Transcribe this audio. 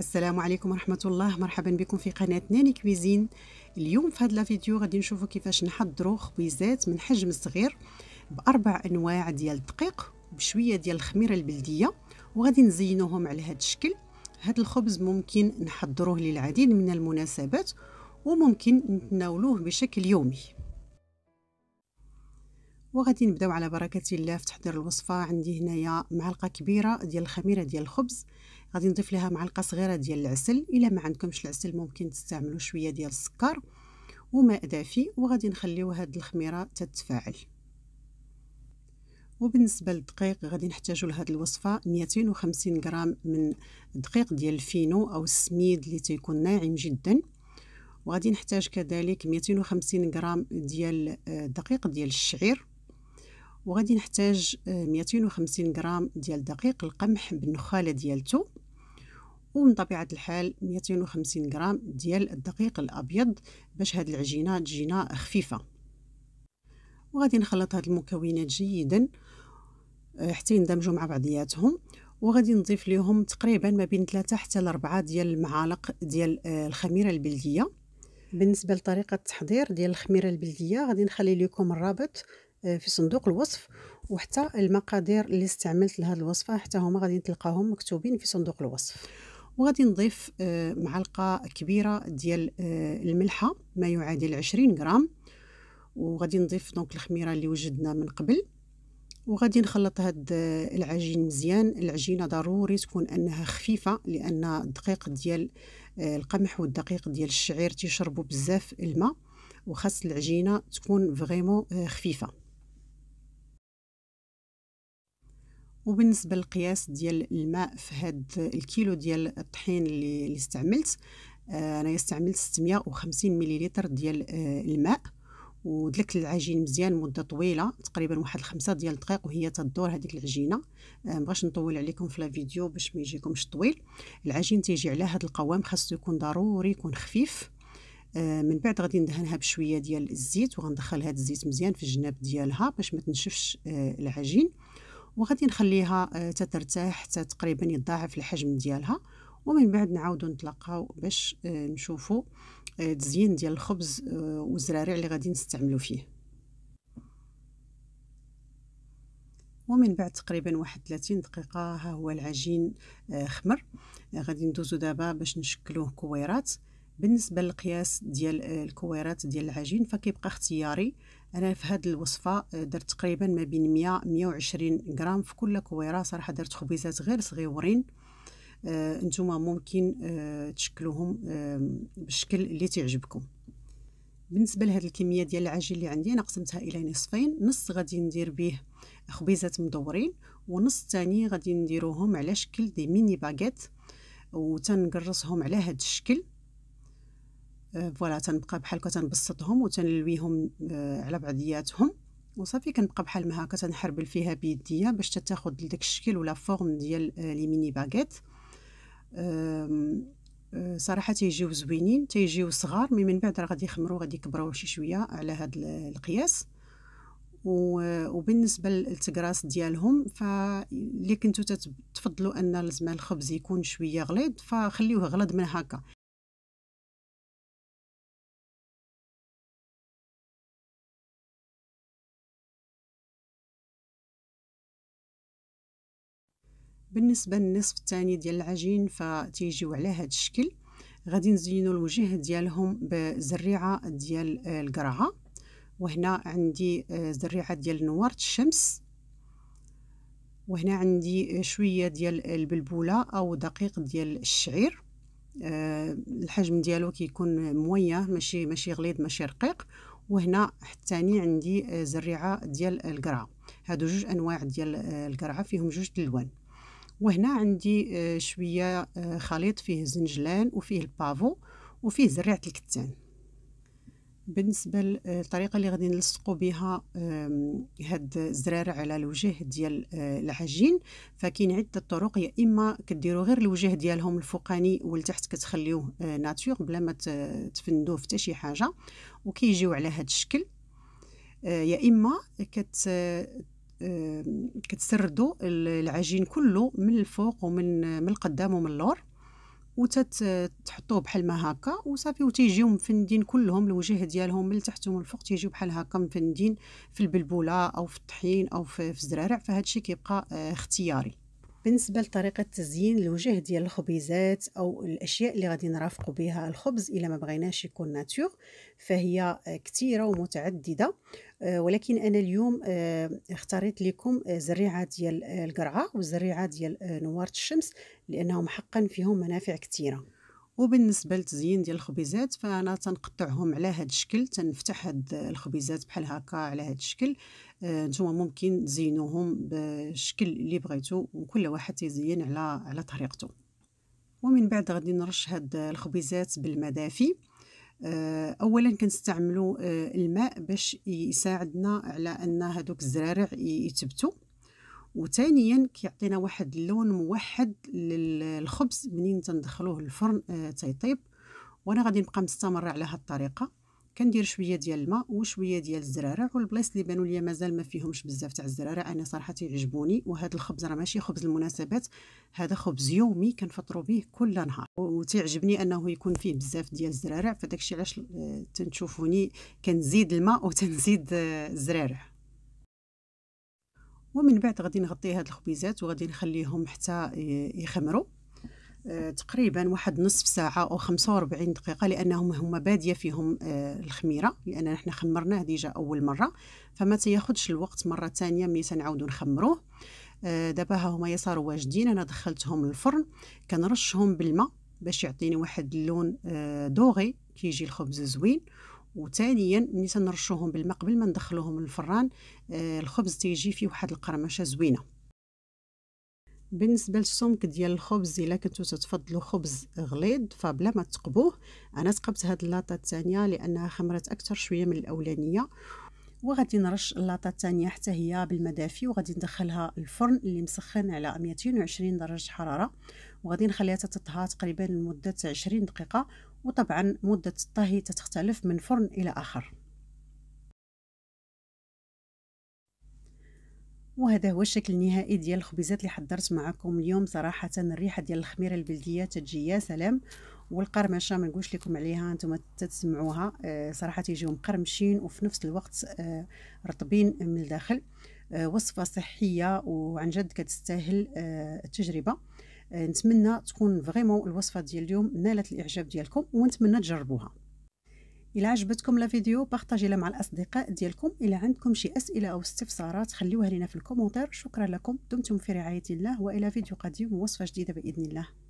السلام عليكم ورحمة الله مرحبا بكم في قناة ناني كويزين اليوم في هذا الفيديو غادي نشوفوا كيفاش نحضروا خبيزات من حجم صغير بأربع أنواع ديال الدقيق وبشوية ديال الخميرة البلدية وغادي نزينوهم على هذا الشكل هذا الخبز ممكن نحضروه للعديد من المناسبات وممكن نتناولوه بشكل يومي وغادي نبداو على بركة الله في تحضير الوصفة عندي هنايا معلقة كبيرة ديال الخميرة ديال الخبز غادي نضيف لها معلقه صغيره ديال العسل الا ما عندكمش العسل ممكن تستعملوا شويه ديال السكر وماء دافي وغادي نخليو هاد الخميره تتفاعل وبالنسبه للدقيق غادي نحتاجوا لهاد الوصفه 250 غرام من الدقيق ديال الفينو او السميد اللي تيكون ناعم جدا وغادي نحتاج كذلك 250 غرام ديال آه، دقيق ديال الشعير وغادي نحتاج 250 آه، غرام ديال دقيق القمح بالنخاله ديالته ومن طبيعه الحال 250 غرام ديال الدقيق الابيض باش هاد العجينه تجينا خفيفه وغادي نخلط هاد المكونات جيدا آه، حتى يندمجوا مع بعضياتهم وغادي نضيف لهم تقريبا ما بين 3 حتى 4 ديال المعالق ديال آه، الخميره البلديه بالنسبه لطريقه التحضير ديال الخميره البلديه غادي نخلي لكم الرابط آه، في صندوق الوصف وحتى المقادير اللي استعملت لهذه الوصفه حتى هما غادي تلقاهم مكتوبين في صندوق الوصف وغادي نضيف آه، معلقه كبيره ديال آه، الملحه ما يعادل 20 غرام وغادي نضيف دونك الخميره اللي وجدنا من قبل وغادي نخلط هاد العجين مزيان العجينه ضروري تكون انها خفيفه لان الدقيق ديال القمح والدقيق ديال الشعير تيشربوا بزاف الماء وخاص العجينه تكون فريمون خفيفه وبالنسبه للقياس ديال الماء في هاد الكيلو ديال الطحين اللي, اللي استعملت آه، انا استعملت 650 مليلتر ديال آه، الماء ودلكت العجين مزيان مده طويله تقريبا واحد الخمسة ديال الدقائق وهي تدور هذيك العجينه آه، مبغاش نطول عليكم في الفيديو باش ما يجيكمش طويل العجين تيجي على هذا القوام خاصو يكون ضروري يكون خفيف من بعد غادي ندهنها بشويه ديال الزيت وغندخل هذا الزيت مزيان في الجناب ديالها باش ما تنشفش العجين وغادي نخليها آه، تترتاح حتى تقريبا يضاعف الحجم ديالها ومن بعد نعاودو نطلقاو باش آه، نشوفو آه، التزيين ديال الخبز والزراريع اللي غادي نستعملو فيه ومن بعد تقريبا واحد 30 دقيقه ها هو العجين خمر غادي ندوزو دابا باش نشكلوه كويرات بالنسبه للقياس ديال آه، الكويرات ديال العجين فكيبقى اختياري انا في هذه الوصفه آه، درت تقريبا ما بين 100 120 غرام في كل كويره صراحه درت خبيزات غير صغيورين آه نتوما ممكن آه تشكلوهم آه بالشكل اللي تعجبكم بالنسبه لهاد الكميه ديال العجين اللي عندي انا قسمتها الى نصفين نص غادي ندير به خبيزات مدورين ونص الثاني غادي نديروهم على شكل دي ميني باغيت وتنقرصهم على هاد الشكل فوالا تنبقى بحال هكا تنبسطهم وتنلويهم آه، على بعضياتهم وصافي كنبقى بحال ما هكا تنحربل فيها بيديا باش تاخد داك الشكل ولا فورم ديال آه، لي ميني باغيت آه، صراحه تيجيو زوينين تيجيو صغار مي من بعد راه غادي يخمروا غادي يكبروا شي شويه على هذا القياس وبالنسبه للتكراس ديالهم فاللي كنتو تفضلوا ان لازم الخبز يكون شويه غليظ فخليوه غليظ من هكا بالنسبه للنصف الثاني ديال العجين فتيجيو على هذا الشكل غادي نزينوا الوجه ديالهم بزريعه ديال القرعه وهنا عندي آه، زريعه ديال نواره الشمس وهنا عندي آه، شويه ديال البلبوله او دقيق ديال الشعير آه، الحجم ديالو كيكون مويه ماشي ماشي غليظ ماشي رقيق وهنا حتى عندي زريعه ديال القرعه هادو جوج انواع ديال القرعه فيهم جوج الوان وهنا عندي آه، شويه آه، خليط فيه الزنجلان وفيه البافو وفيه زريعه الكتان بالنسبه للطريقه آه، اللي غادي نلصقوا بها هاد الزرارع على الوجه ديال العجين فكاين عده طرق يا اما كديروا غير الوجه ديالهم الفوقاني والتحت كتخليوه ناتور بلا ما تفندوه في شي حاجه وكيجيو على هاد الشكل يا اما كت كتسردوا العجين كله من الفوق ومن من القدام ومن اللور وتتحطوه بحال ما هكا وصافي وتيجيو مفندين كلهم الوجه ديالهم من التحت ومن الفوق تيجيو بحال هكا مفندين في البلبوله او في الطحين او في الزرارع فهادشي كيبقى آه، اختياري بالنسبه لطريقه تزيين الوجه ديال الخبيزات او الاشياء اللي غادي نرافقوا بها الخبز الا ما بغيناش يكون ناتور فهي كثيره ومتعدده آه، ولكن انا اليوم آه، اختاريت لكم آه، زريعه ديال القرعه وزريعه ديال نواره الشمس لانهم حقا فيهم منافع كثيره وبالنسبه للتزيين ديال الخبيزات فانا تنقطعهم على هذا الشكل تنفتح هاد الخبيزات بحال هكا على هذا الشكل آه، نتوما ممكن تزينوهم بالشكل اللي بغيتو وكل واحد تيزين على على طريقته ومن بعد غادي نرش هاد الخبيزات بالماء دافي آه، اولا كنستعملوا آه، الماء باش يساعدنا على ان هادوك الزرارع يثبتوا وثانيا كيعطينا واحد اللون موحد للخبز منين تندخلوه للفرن آه تيطيب وانا غادي نبقى مستمره على هاد الطريقه كندير شويه ديال الماء وشويه ديال الزرارع والبلايص اللي بانوا ليا مازال ما فيهمش بزاف تاع الزرارع انا صراحه تيعجبوني وهذا الخبز راه ماشي خبز المناسبات هذا خبز يومي كنفطروا به كل نهار وتيعجبني انه يكون فيه بزاف ديال الزرارع فداكشي علاش آه، تنشوفوني كنزيد الماء وتنزيد آه، الزرارع ومن بعد غادي نغطي هاد الخبيزات وغادي نخليهم حتى يخمروا آه، تقريبا واحد نصف ساعة أو 45 دقيقة لأنهم هما بادية فيهم آه، الخميرة لأننا احنا خمرناه ديجا أول مرة فما تياخدش الوقت مرة ثانية ملي تنعاودو نخمروه آه، دابا ها هما يصاروا واجدين أنا دخلتهم الفرن كنرشهم بالماء باش يعطيني واحد اللون دوغي كيجي الخبز زوين وثانيا ملي تنرشوهم بالماء قبل ما ندخلوهم للفران آه، الخبز تيجي فيه واحد القرمشه زوينه بالنسبه للسمك ديال الخبز الا كنتو تتفضلوا خبز غليظ فبلا ما تقبوه انا تقبت هاد اللاطه الثانيه لانها خمرت اكثر شويه من الاولانيه وغادي نرش اللاطه الثانيه حتى هي بالماء دافي وغادي ندخلها الفرن اللي مسخن على 220 درجه حراره وغادي نخليها تتطهى تقريبا لمده 20 دقيقه وطبعا مدة الطهي تختلف من فرن إلى آخر وهذا هو الشكل النهائي ديال الخبيزات اللي حضرت معكم اليوم صراحة الريحة ديال الخميرة البلدية تجي يا سلام والقرمشة ما نقولش لكم عليها انتم تسمعوها آه، صراحة يجيو مقرمشين وفي نفس الوقت آه، رطبين من الداخل آه، وصفة صحية وعن جد كتستاهل التجربة آه، نتمنى تكون فريمون الوصفه ديال اليوم نالت الاعجاب ديالكم ونتمنى تجربوها الى عجبتكم لا فيديو مع الاصدقاء ديالكم الى عندكم شي اسئله او استفسارات خليوها لنا في الكومنتير شكرا لكم دمتم في رعايه الله والى فيديو قادم ووصفه جديده باذن الله